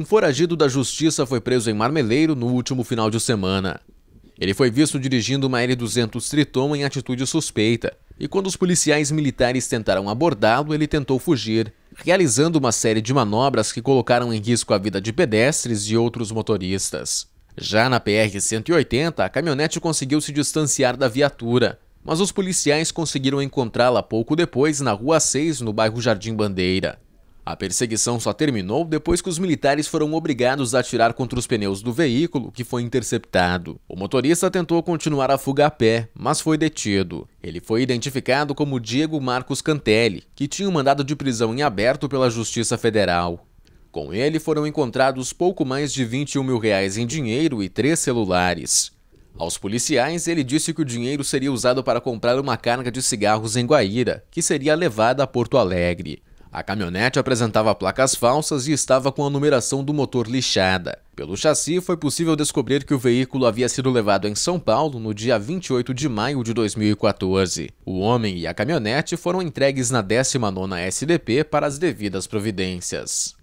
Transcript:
Um foragido da justiça foi preso em Marmeleiro no último final de semana. Ele foi visto dirigindo uma L200 Triton em atitude suspeita, e quando os policiais militares tentaram abordá-lo, ele tentou fugir, realizando uma série de manobras que colocaram em risco a vida de pedestres e outros motoristas. Já na PR-180, a caminhonete conseguiu se distanciar da viatura, mas os policiais conseguiram encontrá-la pouco depois na Rua 6, no bairro Jardim Bandeira. A perseguição só terminou depois que os militares foram obrigados a atirar contra os pneus do veículo, que foi interceptado. O motorista tentou continuar a fuga a pé, mas foi detido. Ele foi identificado como Diego Marcos Cantelli, que tinha um mandado de prisão em aberto pela Justiça Federal. Com ele foram encontrados pouco mais de 21 mil reais em dinheiro e três celulares. Aos policiais, ele disse que o dinheiro seria usado para comprar uma carga de cigarros em Guaíra, que seria levada a Porto Alegre. A caminhonete apresentava placas falsas e estava com a numeração do motor lixada. Pelo chassi, foi possível descobrir que o veículo havia sido levado em São Paulo no dia 28 de maio de 2014. O homem e a caminhonete foram entregues na 19ª SDP para as devidas providências.